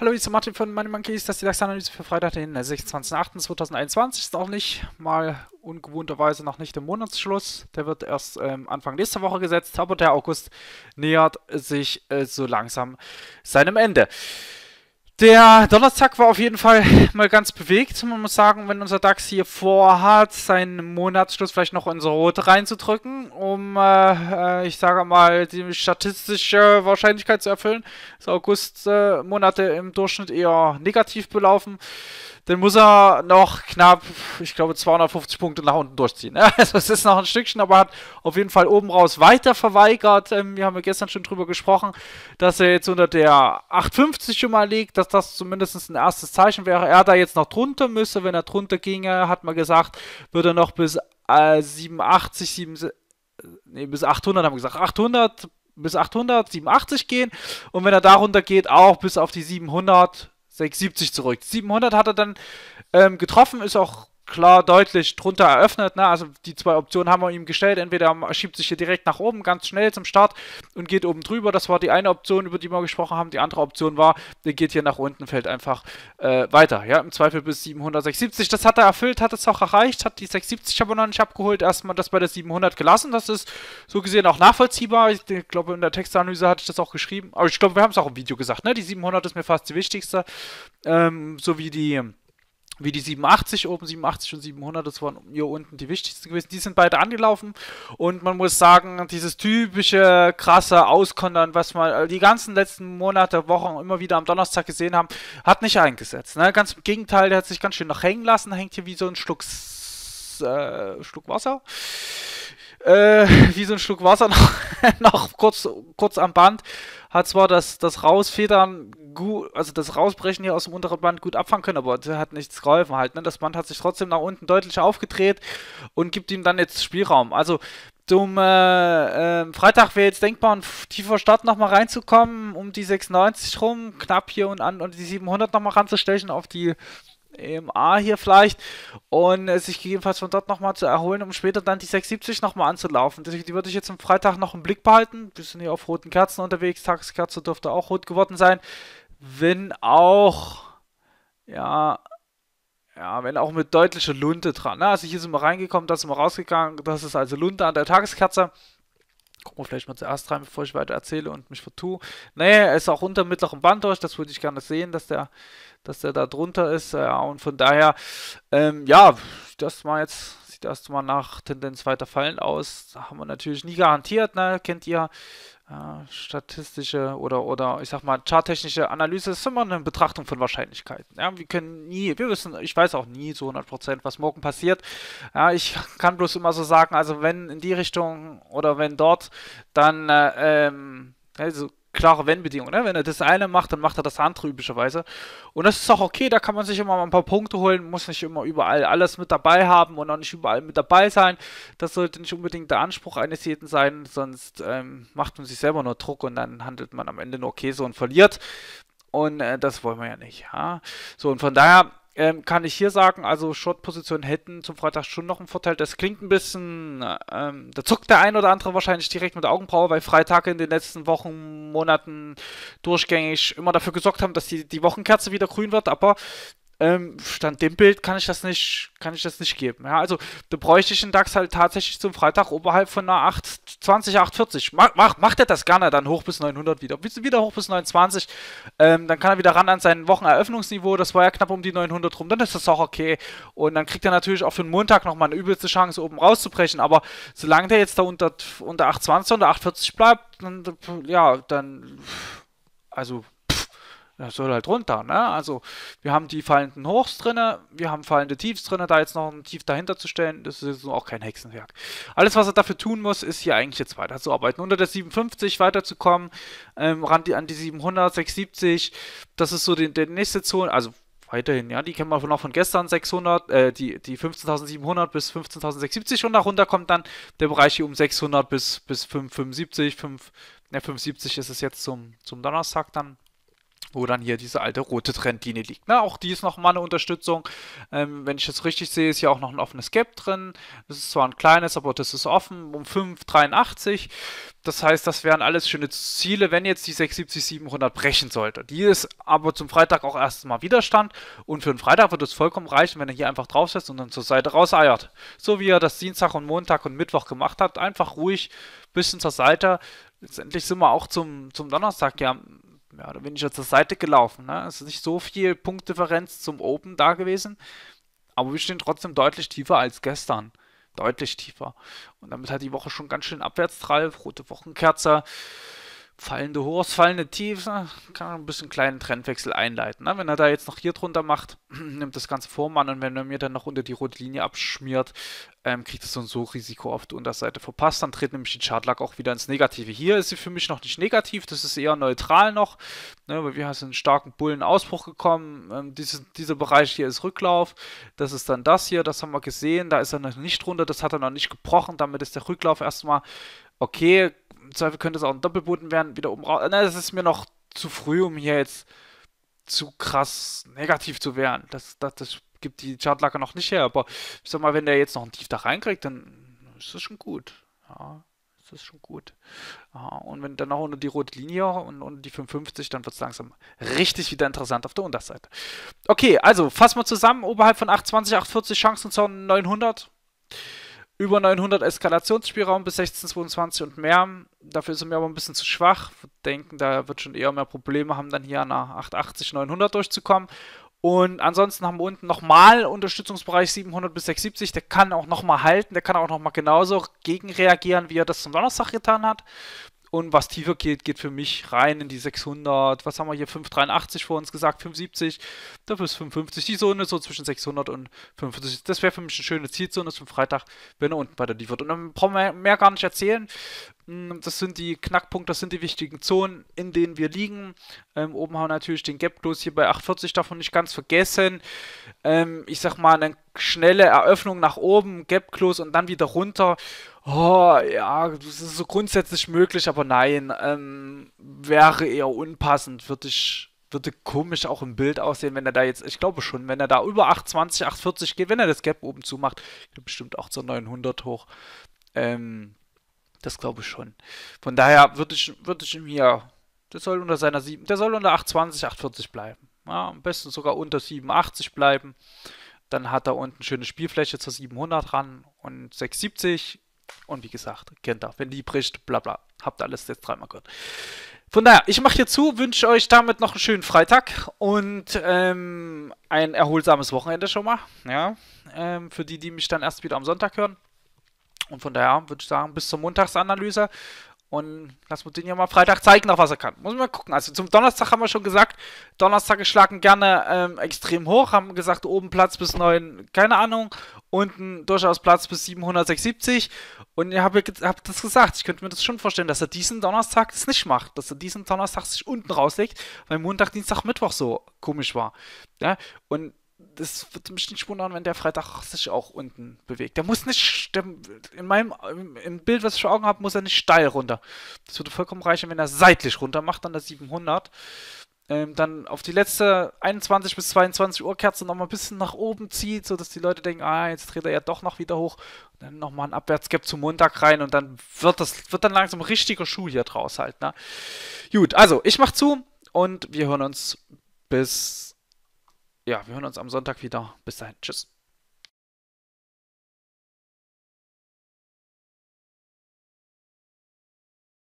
Hallo, hier ist Martin von Money Monkeys. Das ist die DAX-Analyse für Freitag, den 26.08.2021. Ist auch nicht mal ungewohnterweise noch nicht im Monatsschluss. Der wird erst ähm, Anfang nächster Woche gesetzt, aber der August nähert sich äh, so langsam seinem Ende. Der Donnerstag war auf jeden Fall mal ganz bewegt. Man muss sagen, wenn unser DAX hier vorhat, seinen Monatsschluss vielleicht noch in so Rote reinzudrücken, um, äh, äh, ich sage mal, die statistische Wahrscheinlichkeit zu erfüllen, ist August-Monate äh, im Durchschnitt eher negativ belaufen dann muss er noch knapp, ich glaube, 250 Punkte nach unten durchziehen. Also es ist noch ein Stückchen, aber hat auf jeden Fall oben raus weiter verweigert. Ähm, wir haben ja gestern schon drüber gesprochen, dass er jetzt unter der 850 schon mal liegt, dass das zumindest ein erstes Zeichen wäre. Er da jetzt noch drunter müsse, wenn er drunter ginge, hat man gesagt, würde er noch bis 87, äh, 7, äh, nee, bis 800 haben wir gesagt, 800 bis 800, gehen und wenn er darunter geht, auch bis auf die 700 670 zurück. 700 hat er dann ähm, getroffen, ist auch klar deutlich drunter eröffnet. Ne? Also die zwei Optionen haben wir ihm gestellt. Entweder schiebt sich hier direkt nach oben, ganz schnell zum Start und geht oben drüber. Das war die eine Option, über die wir gesprochen haben. Die andere Option war, der geht hier nach unten, fällt einfach äh, weiter. Ja, im Zweifel bis 700, 670. Das hat er erfüllt, hat es auch erreicht, hat die 670 aber noch nicht abgeholt. Erstmal das bei der 700 gelassen. Das ist so gesehen auch nachvollziehbar. Ich glaube, in der Textanalyse hatte ich das auch geschrieben. Aber ich glaube, wir haben es auch im Video gesagt. Ne? Die 700 ist mir fast die wichtigste. Ähm, so wie die wie die 87 oben, 87 und 700, das waren hier unten die wichtigsten gewesen. Die sind beide angelaufen und man muss sagen, dieses typische krasse Auskontern, was man die ganzen letzten Monate, Wochen immer wieder am Donnerstag gesehen haben, hat nicht eingesetzt. Ne? Ganz im Gegenteil, der hat sich ganz schön noch hängen lassen, hängt hier wie so ein Schluck, äh, Schluck Wasser. Äh, wie so ein Schluck Wasser noch, noch kurz, kurz am Band hat zwar das, das Rausfedern gut, also das Rausbrechen hier aus dem unteren Band gut abfangen können, aber das hat nichts geholfen halt. Ne? Das Band hat sich trotzdem nach unten deutlich aufgedreht und gibt ihm dann jetzt Spielraum. Also zum äh, äh, Freitag wäre jetzt denkbar, ein tiefer Start nochmal reinzukommen, um die 96 rum, knapp hier und an und die 700 nochmal ranzustechen auf die EMA hier vielleicht und äh, sich gegebenenfalls von dort nochmal zu erholen, um später dann die 670 nochmal anzulaufen. Deswegen, die würde ich jetzt am Freitag noch im Blick behalten. Wir sind hier auf roten Kerzen unterwegs. Tageskerze dürfte auch rot geworden sein. Wenn auch, ja, ja, wenn auch mit deutlicher Lunte dran. Ne? Also hier sind wir reingekommen, da sind wir rausgegangen. Das ist also Lunte an der Tageskerze. Gucken wir vielleicht mal zuerst rein, bevor ich weiter erzähle und mich vertue. Naja, er ist auch unter mittlerem Band durch, das würde ich gerne sehen, dass der, dass der da drunter ist. Ja, und von daher, ähm, ja, das war jetzt sieht erstmal nach Tendenz weiter fallend aus. Haben wir natürlich nie garantiert, ne? kennt ihr. Äh, statistische oder, oder ich sag mal charttechnische Analyse ist immer eine Betrachtung von Wahrscheinlichkeiten. Ja? Wir können nie, wir wissen, ich weiß auch nie zu 100%, was morgen passiert. Ja, ich kann bloß immer so sagen, also wenn in die Richtung oder wenn dort, dann äh, ähm, also klare Wenn-Bedingung. Ne? Wenn er das eine macht, dann macht er das andere üblicherweise. Und das ist auch okay, da kann man sich immer mal ein paar Punkte holen, muss nicht immer überall alles mit dabei haben und auch nicht überall mit dabei sein. Das sollte nicht unbedingt der Anspruch eines jeden sein, sonst ähm, macht man sich selber nur Druck und dann handelt man am Ende nur Käse und verliert. Und äh, das wollen wir ja nicht. Ja? So, und von daher ähm, kann ich hier sagen, also Short-Positionen hätten zum Freitag schon noch einen Vorteil. Das klingt ein bisschen, ähm, da zuckt der ein oder andere wahrscheinlich direkt mit der Augenbraue, weil Freitage in den letzten Wochen, Monaten durchgängig immer dafür gesorgt haben, dass die, die Wochenkerze wieder grün wird. Aber ähm, stand dem Bild kann ich das nicht, kann ich das nicht geben. Ja, also da bräuchte ich den DAX halt tatsächlich zum Freitag oberhalb von einer 820, 840. Mach, mach, macht er das gerne dann hoch bis 900 wieder. Wieder hoch bis 920. Ähm, dann kann er wieder ran an sein Wocheneröffnungsniveau. Das war ja knapp um die 900 rum. Dann ist das auch okay. Und dann kriegt er natürlich auch für den Montag nochmal eine übelste Chance, oben rauszubrechen. Aber solange der jetzt da unter, unter 820, unter 840 bleibt, dann, ja, dann, also das soll halt runter. Ne? Also wir haben die fallenden Hochs drinne, wir haben fallende Tiefs drinne. Da jetzt noch ein Tief dahinter zu stellen, das ist jetzt auch kein Hexenwerk. Alles, was er dafür tun muss, ist hier eigentlich jetzt weiterzuarbeiten. Unter der 750 weiterzukommen, ähm, ran die, an die 700, 670. Das ist so die, die nächste Zone. Also weiterhin, ja, die kennen wir noch von gestern, 600, äh, die, die 15.700 bis 15.670 und darunter kommt dann der Bereich hier um 600 bis, bis 575, 5, ne, 570 ist es jetzt zum, zum Donnerstag dann, wo dann hier diese alte rote Trendlinie liegt. Na, auch die ist nochmal eine Unterstützung. Ähm, wenn ich das richtig sehe, ist hier auch noch ein offenes Gap drin. Das ist zwar ein kleines, aber das ist offen um 5,83. Das heißt, das wären alles schöne Ziele, wenn jetzt die 670, 700 brechen sollte. Die ist aber zum Freitag auch erstmal Widerstand und für den Freitag wird es vollkommen reichen, wenn er hier einfach draufsetzt und dann zur Seite raus eiert. So wie er das Dienstag und Montag und Mittwoch gemacht hat. Einfach ruhig, bisschen zur Seite. Letztendlich sind wir auch zum, zum Donnerstag ja mehr ich weniger zur Seite gelaufen. Ne? Es ist nicht so viel Punktdifferenz zum Open da gewesen, aber wir stehen trotzdem deutlich tiefer als gestern. Deutlich tiefer. Und damit hat die Woche schon ganz schön abwärts Rote Wochenkerze fallende Hochs, fallende Tiefs, ne? kann ein bisschen kleinen Trendwechsel einleiten. Ne? Wenn er da jetzt noch hier drunter macht, nimmt das Ganze Form an und wenn er mir dann noch unter die rote Linie abschmiert, ähm, kriegt es so ein so Risiko auf die Unterseite verpasst. Dann tritt nämlich die Chartlag auch wieder ins Negative. Hier ist sie für mich noch nicht negativ, das ist eher neutral noch, ne? weil wir haben einen starken Bullenausbruch gekommen. Ähm, diese, dieser Bereich hier ist Rücklauf, das ist dann das hier, das haben wir gesehen, da ist er noch nicht drunter, das hat er noch nicht gebrochen, damit ist der Rücklauf erstmal okay, im Zweifel könnte es auch ein Doppelboden werden, wieder oben raus. Na, das ist mir noch zu früh, um hier jetzt zu krass negativ zu werden. Das, das, das gibt die Chartlacke noch nicht her, aber ich sag mal, wenn der jetzt noch ein Tiefdach reinkriegt, dann ist das schon gut. Ja, ist das schon gut. Ja, und wenn dann noch unter die rote Linie und, und die 55, dann wird es langsam richtig wieder interessant auf der Unterseite. Okay, also fassen wir zusammen, oberhalb von 820, 840 Chancen zu 900 über 900 Eskalationsspielraum bis 1622 und mehr. Dafür sind wir aber ein bisschen zu schwach. Wir denken, da wird schon eher mehr Probleme haben, dann hier an einer 880, 900 durchzukommen. Und ansonsten haben wir unten nochmal Unterstützungsbereich 700 bis 670. Der kann auch nochmal halten, der kann auch nochmal genauso gegenreagieren, wie er das zum Donnerstag getan hat. Und was tiefer geht, geht für mich rein in die 600. Was haben wir hier? 583 vor uns gesagt, 570. Dafür ist 550 die Zone, so zwischen 600 und 550. Das wäre für mich eine schöne Zielzone zum Freitag, wenn er unten weiter liefert. Und dann brauchen wir mehr gar nicht erzählen. Mm, das sind die Knackpunkte, das sind die wichtigen Zonen, in denen wir liegen. Ähm, oben haben wir natürlich den Gap Close hier bei 840, davon nicht ganz vergessen. Ähm, ich sag mal, eine schnelle Eröffnung nach oben, Gap Close und dann wieder runter oh, ja, das ist so grundsätzlich möglich, aber nein, ähm, wäre eher unpassend, würde ich würde komisch auch im Bild aussehen, wenn er da jetzt, ich glaube schon, wenn er da über 820, 840 geht, wenn er das Gap oben zumacht, bestimmt auch zur 900 hoch. Ähm, das glaube ich schon. Von daher würde ich, würd ich ihm hier, der soll unter seiner 7, der soll unter 820, 840 bleiben. Ja, am besten sogar unter 87 bleiben. Dann hat er unten schöne Spielfläche zur 700 ran und 670 und wie gesagt, kennt ihr, wenn die bricht, bla bla. Habt alles jetzt dreimal gehört. Von daher, ich mache hier zu, wünsche euch damit noch einen schönen Freitag und ähm, ein erholsames Wochenende schon mal. Ja, ähm, für die, die mich dann erst wieder am Sonntag hören. Und von daher würde ich sagen, bis zur Montagsanalyse. Und lass uns den ja mal Freitag zeigen, nach was er kann. Muss man mal gucken. Also zum Donnerstag haben wir schon gesagt, Donnerstage schlagen gerne ähm, extrem hoch. Haben gesagt, oben Platz bis 9, keine Ahnung. Unten durchaus Platz bis 776. Und ihr habt, hab das gesagt. Ich könnte mir das schon vorstellen, dass er diesen Donnerstag das nicht macht. Dass er diesen Donnerstag sich unten rauslegt, weil Montag, Dienstag, Mittwoch so komisch war. Ja? Und das wird mich nicht wundern, wenn der Freitag sich auch unten bewegt. Der muss nicht, der, in meinem im Bild, was ich vor Augen habe, muss er nicht steil runter. Das würde vollkommen reichen, wenn er seitlich runter macht, dann der 700. Ähm, dann auf die letzte 21 bis 22 Uhr Kerze nochmal ein bisschen nach oben zieht, sodass die Leute denken, ah, jetzt dreht er ja doch noch wieder hoch. Und dann nochmal ein Abwärtsgap zum Montag rein und dann wird das, wird dann langsam richtiger Schuh hier draus halt. Ne? Gut, also ich mach zu und wir hören uns bis ja, wir hören uns am Sonntag wieder. Bis dahin. Tschüss.